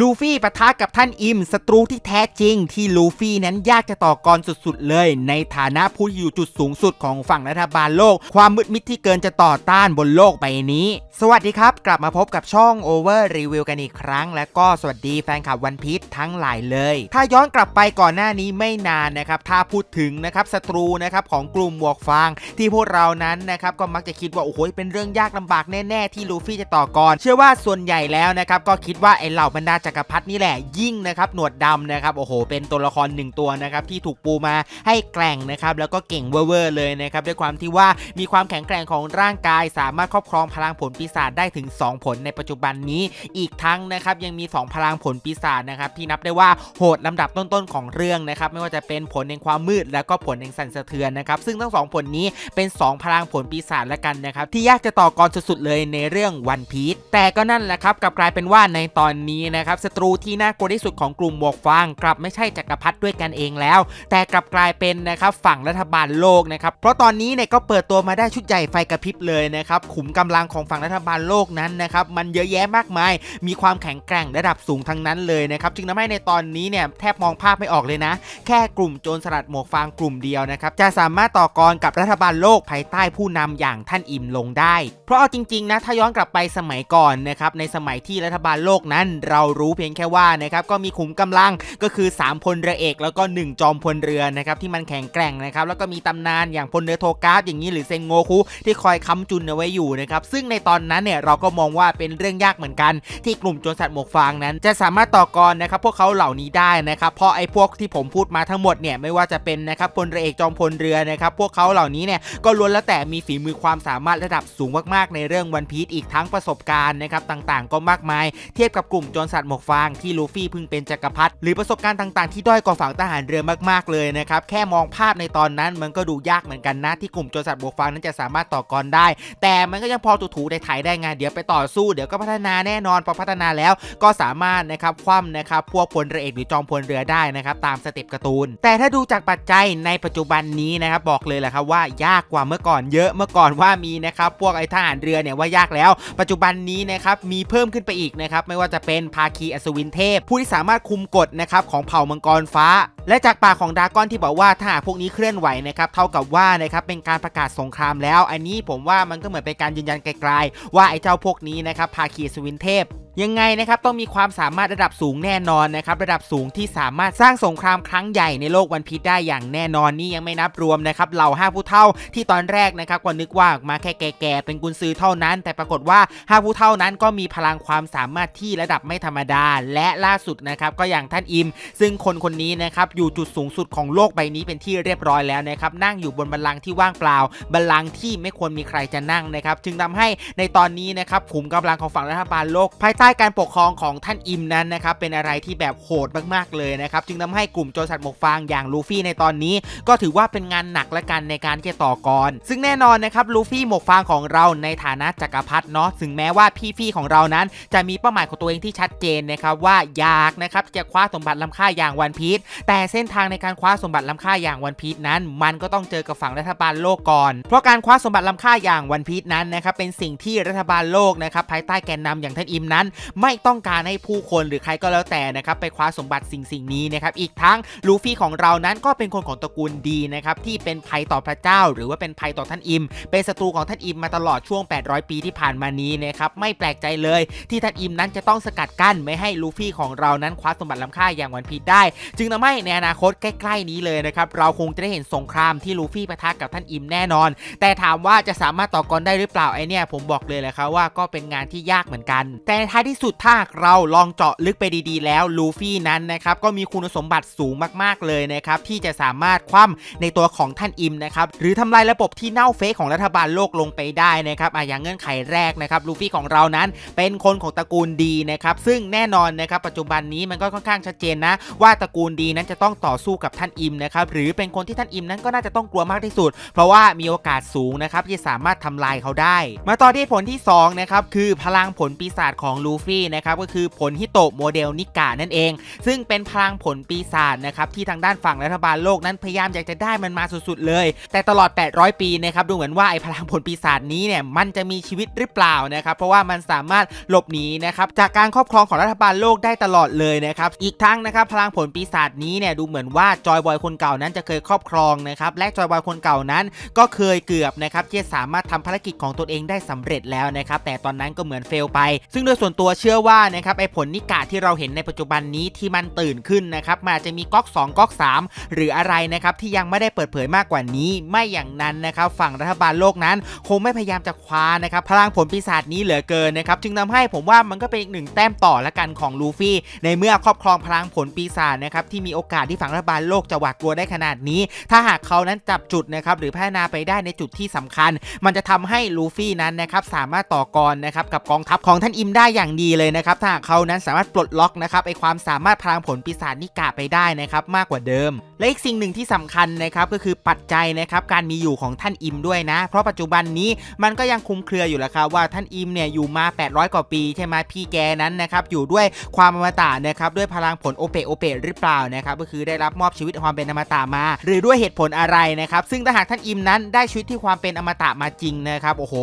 ลูฟี่ปะทะกับท่านอิมศัตรูที่แท้จริง ที่ลูฟี่นั้นยากจะต่อกรสุดๆเลย ในฐานะผู้อยู่จุดสูงสุดของฝั่งรัฐบาลโลก ความมืดมิดที่เกินจะต่อต้านบนโลกใบนี้ สวัสดีครับ กลับมาพบกับช่อง Over Review กันอีกครั้ง และก็สวัสดีแฟนคลับวันพีชทั้งหลายเลย ถ้าย้อนกลับไปก่อนหน้านี้ไม่นานนะครับถ้าพูดถึงนะครับศัตรูนะครับของกลุ่มหมวกฟางที่พวกเรานั้นนะครับก็มักจะคิดว่าโอ้โหเป็นเรื่องยากลำบากแน่ๆที่ลูฟี่จะต่อกรเชื่อว่าส่วนใหญ่แล้วนะครับก็คิดว่าไอเหล่าบรรดาจักรพรรดินี่แหละ ยิ่งนะครับ หนวดดำนะครับโอ้โห เป็นตัวละครหนึ่งตัวนะครับ ที่ถูกปูมาให้แกร่งนะครับ แล้วก็เก่งเวอร์เลยนะครับ ด้วยความที่ว่ามีความแข็งแกร่งของร่างกาย สามารถครอบครองพลังผลปีศาจได้ถึง 2 ผลในปัจจุบันนี้ อีกทั้งนะครับ ยังมี 2 พลังผลปีศาจนะครับที่นับได้ว่าโหดลำดับต้น ๆ ของเรื่องนะครับ ไม่ว่าจะเป็นผลแห่งความมืดแล้วก็ผลแห่งสั่นสะเทือนนะครับซึ่งทั้งสองผลนี้เป็น 2พลังผลปีศาจละกันนะครับที่ยากจะต่อกรสุดๆเลยในเรื่องวันพีชแต่ก็นั่นแหละครับกับกลายเป็นว่าในตอนนี้นะครับับศัตรูที่น่ากลัวที่สุดของกลุ่มหมวกฟางกลับไม่ใช่จักรพรรดิด้วยกันเองแล้ว แต่กลับกลายเป็นนะครับฝั่งรัฐบาลโลกนะครับเพราะตอนนี้เนี่ยก็เปิดตัวมาได้ชุดใหญ่ไฟกระพริบเลยนะครับขุมกำลังของฝั่งรัฐบาลโลกนั้นนะครับมันเยอะแยะมากมาย มีความแข็งแกร่งระดับสูงทั้งนั้นเลยนะครับจึงทำให้ในตอนนี้เนี่ยแทบมองภาพไม่ออกเลยนะ แค่กลุ่มโจรสลัดหมวกฟางกลุ่มเดียวนะครับจะสามารถต่อกรกับรัฐบาลโลกภายใต้ผู้นำอย่างท่านอิมลงได้ เพราะจริงๆนะถ้าย้อนกลับไปสมัยก่อนนะครับในสมัยที่รัฐบาลโลกนั้น เรารูรู้เพียงแค่ว่านะครับก็มีขุมกำลังก็คือ 3 พลเรือเอกแล้วก็ 1 จอมพลเรือนะครับที่มันแข็งแกร่งนะครับแล้วก็มีตำนานอย่างพลเรือโทกาฟอย่างนี้หรือเซนโงคุที่คอยค้ำจุนเอาไว้อยู่นะครับซึ่งในตอนนั้นเนี่ยเราก็มองว่าเป็นเรื่องยากเหมือนกัน ที่กลุ่มโจรสัตว์หมวกฟางนั้น จะสามารถต่อกรนะครับพวกเขาเหล่านี้ได้นะครับเพราะไอ้พวกที่ผมพูดมาทั้งหมดเนี่ยไม่ว่าจะเป็นนะครับพลเรือเอกจอมพลเรือนะครับพวกเขาเหล่านี้เนี่ยก็ล้วนแล้วแต่มีฝีมือความสามารถระดับสูงมาก ๆ ในเรื่องวันพีชอีกทั้งประสบการณ์นะครับต่างๆ ก็มากมายเทียบกับกลุ่มโจรสัตว์หมกฟางที่ลูฟี่พึ่งเป็นจกักรพรรดิหรือประสบการณ์ต่างๆที่ด้อยกว่าฝั่งทหารเรือมากๆเลยนะครับ แค่มองภาพในตอนนั้นมันก็ดูยากเหมือนกันนะ ที่กลุ่มโจรสัตว์บวกฟางนั้นจะสามารถต่อกรได้ แต่มันก็ยังพอถูถได้ถทยได้ไงเดี๋ยวไปต่อสู้เดี๋ยวก็พัฒนาแน่นอน พอพัฒนาแล้วก็สามารถนะครับคว่ำนะครับพวกพลเรือเอกหรือจอมพลเรือได้นะครับตามสเต็ปการ์ตูน แต่ถ้าดูจากปัจจัยในปัจจุบันนี้นะครับบอกเลยแหละครับว่ายากกว่าเมื่อก่อนเยอะเมื่อก่อนว่ามีนะครับ พวกไอ้ทหารเรือเนี่ยว่ายากแล้ว ปัจจุบันนี้นะครับมีเพิ่มขึ้นไปอีกนะครับไม่ว่าจะเป็นภาคีอัศวินเทพผู้ที่สามารถคุมกฎนะครับของเผ่ามังกรฟ้า และจากปากของดากอนที่บอกว่าถ้าหากพวกนี้เคลื่อนไหวนะครับเท่ากับว่านะครับเป็นการประกาศสงครามแล้ว อันนี้ผมว่ามันก็เหมือนเป็นการยืนยันไกลๆว่าไอ้เจ้าพวกนี้นะครับภาคีอัศวินเทพยังไงนะครับต้องมีความสามารถระดับสูงแน่นอนนะครับระดับสูงที่สามารถสร้างสงครามครั้งใหญ่ในโลกวันพีชได้อย่างแน่นอนนี่ยังไม่นับรวมนะครับเหล่าห้าผู้เท่าที่ตอนแรกนะครับก็นึกว่ามาแค่แก่ๆเป็นกุนซือเท่านั้น แต่ปรากฏว่าห้าผู้เท่านั้นก็มีพลังความสามารถที่ระดับไม่ธรรมดาและล่าสุดนะครับก็อย่างท่านอิม ซึ่งคนคนนี้นะครับอยู่จุดสูงสุดของโลกใบนี้เป็นที่เรียบร้อยแล้วนะครับนั่งอยู่บนบัลลังก์ที่ว่างเปล่าบัลลังก์ที่ไม่ควรมีใครจะนั่งนะครับจึงทำให้ในตอนนี้นะครับขุมกำลังของฝั่งรัฐบาลโลกภายใต้ต้การปกครองของท่านอิมนั้นนะครับเป็นอะไรที่แบบโหดมากๆเลยนะครับ จึงทำให้กลุ่มโจรสัตว์หมกฟางอย่างลูฟี่ในตอนนี้ ก็ถือว่าเป็นงานหนักและกันในการเี่จะต่อกรซึ่งแน่นอนนะครับลูฟี่หมกฟางของเราในฐานะจักรพรรดิเนาะถึงแม้ว่าพี่ ๆ ของเรานั้น จะมีเป้าหมายของตัวเองที่ชัดเจนนะครับว่า อยากนะครับจะคว้าสมบัติล้ำค่าอย่างวันพีชแต่เส้นทางในการคว้าสมบัติล้ำค่าอย่างวันพีชนั้น มันก็ต้องเจอกับฝั่งรัฐบาลโลกก่อนเพราะการคว้าสมบัติล้ำค่าอย่างวันพีชนั้นนะครับเป็นสิ่งที่รัฐบาลโลกนะครับภายใต้แกนนำอย่างท่านอิมนั้นไม่ต้องการให้ผู้คนหรือใครก็แล้วแต่นะครับไปคว้าสมบัติสิ่งสิ่งนี้นะครับอีกทั้งลูฟี่ของเรานั้นก็เป็นคนของตระกูลดีนะครับที่เป็นภัยต่อพระเจ้า หรือว่าเป็นภัยต่อท่านอิมเป็นศัตรูของท่านอิมมาตลอดช่วง 800 ปีที่ผ่านมานี้นะครับไม่แปลกใจเลย ที่ท่านอิมนั้นจะต้องสกัดกั้นไม่ให้ลูฟี่ของเรานั้นคว้าสมบัติล้ำค่าอย่างวันพีทได้ จึงทำให้ในอนาคตใกล้ๆนี้เลยนะครับเราคงจะได้เห็นสงครามที่ลูฟี่ปะทะกับท่านอิมแน่นอน แต่ถามว่าจะสามารถต่อกรได้หรือเปล่าไอเนี่ยผมบอกเลยแหละครับว่าก็เป็นงานที่ยากเหมือนกัน แต่ท้ายที่สุดถ้าเราลองเจาะลึกไปดี ๆ แล้วลูฟี่นั้นนะครับก็มีคุณสมบัติสูงมากๆเลยนะครับที่จะสามารถคว่ำในตัวของท่านอิมนะครับหรือทำลายระบบที่เน่าเฟะของรัฐบาลโลกลงไปได้นะครับออย่างเงื่อนไขแรกนะครับลูฟี่ของเรานั้นเป็นคนของตระกูลดีนะครับซึ่งแน่นอนนะครับปัจจุบันนี้มันก็ค่อนข้างชัดเจนนะ ว่าตระกูลดีนั้นจะต้องต่อสู้กับท่านอิมนะครับหรือเป็นคนที่ท่านอิมนั้นก็น่าจะต้องกลัวมากที่สุด เพราะว่ามีโอกาสสูงนะครับที่สามารถทำลายเขาได้มาต่อที่ผลที่2นะครับคือพลังผลปีศาจของลูฟี่นะครับก็คือผลฮิโตะโมเดลนิกานั่นเอง ซึ่งเป็นพลังผลปีศาจนะครับที่ทางด้านฝั่งรัฐบาลโลกนั้นพยายามอยากจะได้มันมาสุดๆเลย แต่ตลอด 800 ปีนะครับดูเหมือนว่าไอ้พลังผลปีศาจนี้เนี่ยมันจะมีชีวิตหรือเปล่านะครับ เพราะว่ามันสามารถหลบหนีนะครับจากการครอบครองของรัฐบาลโลกได้ตลอดเลยนะครับอีกทั้งนะครับพลังผลปีศาจนี้เนี่ยดูเหมือนว่าจอยบอยคนเก่านั้นจะเคยครอบครองนะครับและจอยบอยคนเก่านั้น ก็เคยเกือบนะครับที่สามารถทำภารกิจของตนเองได้สำเร็จแล้วนะครับแต่ตอนนั้นก็เหมือนเฟลไป ซึ่งโดยส่วนตัวเชื่อว่านะครับไอผลนิกะที่เราเห็นในปัจจุบันนี้ที่มันตื่นขึ้นนะครับมาจะมีก๊อก 2ก๊อก 3 หรืออะไรนะครับที่ยังไม่ได้เปิดเผยมากกว่านี้ไม่อย่างนั้นนะครับฝั่งรัฐบาลโลกนั้น คงไม่พยายามจะคว้านะครับพลังผลปีศาจนี้เหลือเกินนะครับจึงทำให้ผมว่ามันก็เป็นอีกหนึ่งแต้มต่อละกันของลูฟี่ ในเมื่อครอบครองพลังผลปีศาจนะครับที่มีโอกาสที่ฝั่งรัฐบาลโลกจะหวาดกลัวได้ขนาดนี้ ถ้าหากเขานั้นจับจุดนะครับหรือพัฒนาไปได้ในจุดที่สำคัญ มันจะทำให้ลูฟี่นั้นนะครับสามารถต่อกรนะครับกับกองทัพของท่านอิมได้อย่างางดีเลยนะครับถ้าเขานั้นสามารถปลดล็อกนะครับไอความสามารถพลังผลปีศาจนิกาไปได้นะครับมากกว่าเดิม และอีกสิ่งหนึ่งที่สำคัญนะครับ ก็คือปัจจัยนะครับการมีอยู่ของท่านอิมด้วยนะ เพราะปัจจุบันนี้มันก็ยังคุมเครืออยู่แล้วครับว่าท่านอิมเนี่ยอยู่มา 800กว่าปีใช่ไหมพี่แกนั้นนะครับอยู่ด้วยความอมตะนะครับด้วยพลังผลโอเปโอเปหรือเปล่านะครับก็คือได้รับมอบชีวิตความเป็นอมตะมา หรือด้วยเหตุผลอะไรนะครับซึ่งถ้าหากท่านอิมนั้นได้ชีวิตที่ความเป็นอมตะมาจริงนะครับโอ้โห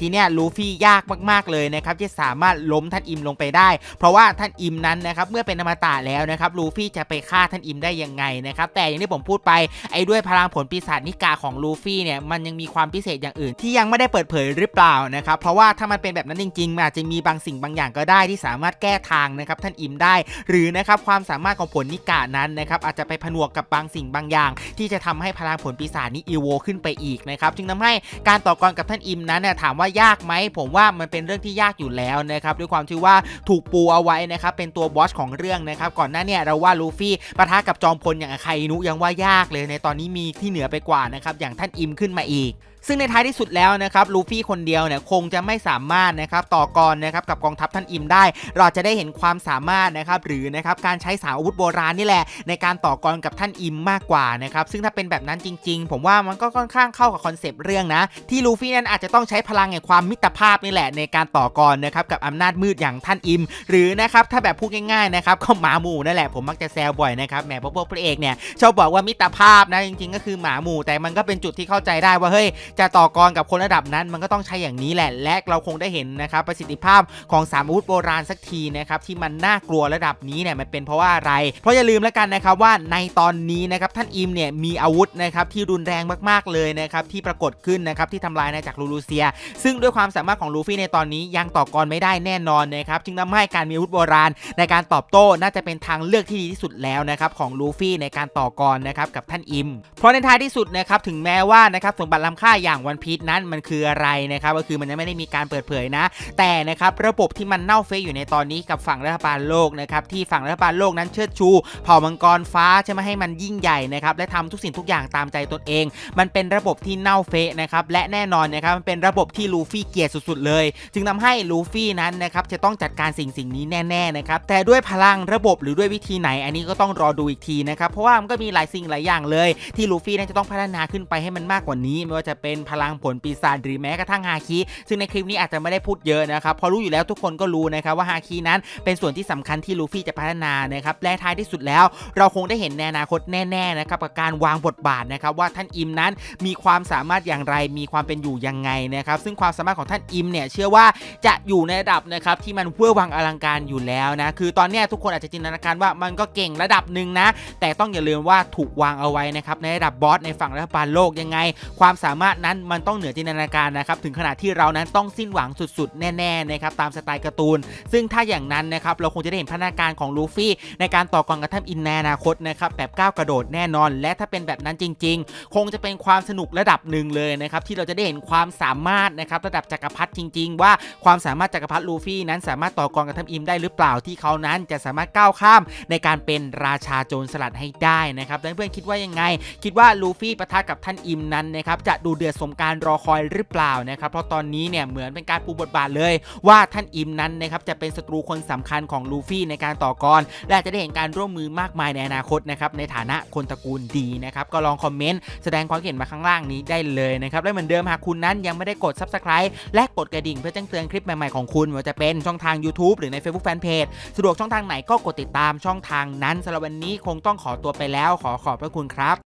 ทีเนี้ยลูฟี่ยากมากๆเลยนะครับที่สามารถล้มท่านอิมลงไปได้ เพราะว่าท่านอิมนั้นนะครับเมื่อเป็นอมตะแล้วนะครับลูฟี่จะไปฆ่าท่านอิมได้ยังไงนะครับแต่อย่างที่ผมพูดไป ไอ้ด้วยพลังผลปีศาจนิกาของลูฟี่เนี่ยมันยังมีความพิเศษอย่างอื่นที่ยังไม่ได้เปิดเผยหรือเปล่านะครับเพราะว่าถ้ามันเป็นแบบนั้นจริงๆมันอาจจะมีบางสิ่งบางอย่างก็ได้ที่สามารถแก้ทางนะครับท่านอิมได้ หรือนะครับความสามารถของผลนิกานั้นนะครับอาจจะไปผนวกกับบางสิ่งบางอย่าง ที่จะทำให้พลังผลปีศาจนี้อีโวขึ้นไปอีกนะครับจึงทำให้การต่อกรกับท่านอิมนั้นเนี่ยถามว่ายากไหมผมว่ามันเป็นเรื่องที่ยากอยู่แล้วนะครับด้วยควความที่ว่าถูกปูเอาไว้นะครับ เป็นตัวบอสของเรื่องนะครับ ก่อนหน้าเนี่ย เราว่าลูฟี่ปะทะกับจอมพลอย่างไคนุยังว่ายากเลย ในตอนนี้มีที่เหนือไปกว่านะครับ อย่างท่านอิมขึ้นมาอีกซึ่งในท้ายที่สุดแล้วนะครับลูฟี่คนเดียวเนี่ยคงจะไม่สามารถนะครับต่อกรนะครับกับกองทัพท่านอิมได้ เราจะได้เห็นความสามารถนะครับหรือนะครับการใช้สาวอาวุธโบราณนี่แหละ ในการต่อกรกับท่านอิมมากกว่านะครับซึ่งถ้าเป็นแบบนั้นจริง ๆ ผมว่ามันก็ค่อนข้างเข้ากับคอนเซปต์เรื่องนะที่ลูฟี่นั้นอาจจะต้องใช้พลังแห่งความมิตรภาพนี่แหละ ในการต่อกรนะครับกับอำนาจมืดอย่างท่านอิม หรือนะครับถ้าแบบพูดง่ายๆ นะครับก็หมาหมู่นั่นแหละ ผมมักจะแซวบ่อยนะครับแหมพวกพระเอกเนี่ยชอบบอกว่ามิตรภาพนะจริงๆ ก็คือหมาหมู่แต่มันก็เป็นจุดที่เข้าใจได้ว่าเฮ้ยจะต่อกรกับคนระดับนั้นมันก็ต้องใช้อย่างนี้แหละ และเราคงได้เห็นนะครับ ประสิทธิภาพของสามอาวุธโบราณสักทีนะครับที่มันน่ากลัวระดับนี้เนี่ยมันเป็นเพราะว่าอะไร เพราะอย่าลืมแล้วกันนะครับว่าในตอนนี้นะครับท่านอิมเนี่ยมีอาวุธนะครับที่รุนแรงมากๆเลยนะครับที่ปรากฏขึ้นนะครับที่ทำลายนาจากลูลูเซีย ซึ่งด้วยความสามารถของลูฟี่ในตอนนี้ยังต่อกรไม่ได้แน่นอนนะครับจึงทาให้การมีอาวุธโบราณ ในการตอบโต้น่าจะเป็นทางเลือกที่ดีที่สุดแล้วนะครับของลูฟี่ในการต่อกรนะครับกับท่านอิม เพราะในท้ายที่สุดนะครับถึงแม้ว่านะครับสมบัติล้ำค่าอย่างวันพีชนั้นมันคืออะไรนะครับก็คือมันยังไม่ได้มีการเปิดเผยนะ แต่นะครับระบบที่มันเน่าเฟะอยู่ในตอนนี้กับฝั่งรัฐบาลโลกนะครับที่ฝั่งรัฐบาลโลกนั้นเชิดชูเผ่ามังกรฟ้าใช่ไหมให้มันยิ่งใหญ่นะครับและทำทุกสิ่งทุกอย่างตามใจตนเอง มันเป็นระบบที่เน่าเฟะนะครับและแน่นอนนะครับมันเป็นระบบที่ลูฟี่เกียดสุดๆเลย จึงทาให้ลูฟี่นั้นนะครับจะต้องจัดการสิ่งสิ่งนี้แน่ๆนะครับแต่ด้วยพลังระบบหรือด้วยวิธีไหนอันนี้ก็ต้องรอดูอีกทีนะครับเพราะว่ามันก็มีหลายสิ่งหลายอย่างเลย ที่ลูฟี่นั้นจะต้องพัฒนาขึ้นไปให้มันมากกว่านี้ไม่ว่าจะเป็น็นพลังผลปีศาจหรือแม้กระทั่งฮาคิซึ่งในคลิปนี้อาจจะไม่ได้พูดเยอะนะครับ พอรู้อยู่แล้วทุกคนก็รู้นะครับว่าฮาคินั้นเป็นส่วนที่สำคัญที่ลูฟี่จะพัฒนานะครับและท้ายที่สุดแล้ว เราคงได้เห็นในอนาคตแน่ๆนะครับกับการวางบทบาทนะครับว่าท่านอิมนั้นมีความสามารถอย่างไร มีความเป็นอยู่ยังไงนะครับ ซึ่งความสามารถของท่านอิมเนี่ยเชื่อว่าจะอยู่ในระดับนะครับที่มันเพื่อวังอลังการอยู่แล้วนะ คือตอนนี้ทุกคนอาจจะจินตนาการว่ามันก็เก่งระดับหนึ่งนะ แต่ต้องอย่าลืมว่าถูกวางเอาไว้นะครับในระดับบอสในฝั่งรัฐบาลโลกยังไง ความสามารถนั้นมันต้องเหนือจินตนาการนะครับถึงขนาดที่เรานั้นต้องสิ้นหวังสุดๆ แน่ๆนะครับตามสไตล์การ์ตูนซึ่งถ้าอย่างนั้นนะครับเราคงจะได้เห็นพัฒนาการของลูฟี่ ในการต่อกรกับท่านอินในอนาคตนะครับแบบก้าวกระโดดแน่นอนและถ้าเป็นแบบนั้นจริง ๆ คงจะเป็นความสนุกระดับหนึ่งเลยนะครับที่เราจะได้เห็นความสามารถนะครับระดับจักรพรรดิจริง ๆ ว่าความสามารถจักรพรรดิลูฟี่นั้น สามารถต่อกรกับท่านอิมได้หรือเปล่าที่เขานั้น จะสามารถก้าวข้ามในการเป็นราชาโจรสลัดให้ได้นะครับเพื่อนๆคิดว่ายังไง คิดว่าลูฟี่ปะทะกับท่านอิมนั้นนะครับจะดูเดือดอสมการรอคอยหรือเปล่านะครับเพราะตอนนี้เนี่ยเหมือนเป็นการปูบทบาทเลย ว่าท่านอิมนั้นนะครับจะเป็นศัตรูคนสำคัญของลูฟี่ในการต่อกรและจะได้เห็นการร่วมมือมากมายในอนาคตนะครับในฐานะคนตระกูลดีนะครับก็ลองคอมเมนต์แสดงความเห็นมาข้างล่างนี้ได้เลยนะครับและเหมือนเดิมหากคุณนั้นยังไม่ได้กดซับสไคร b e และกดกระดิ่งเพื่อแจ้งเตือนคลิปใหม่ๆของคุณว่าจะเป็นช่องทาง YouTube หรือใน Facebook Fanpage สะดวกช่องทางไหนก็กดติดตามช่องทางนั้นสำหรับวันนี้คงต้องขอตัวไปแล้วขอขอบพระคุณครับ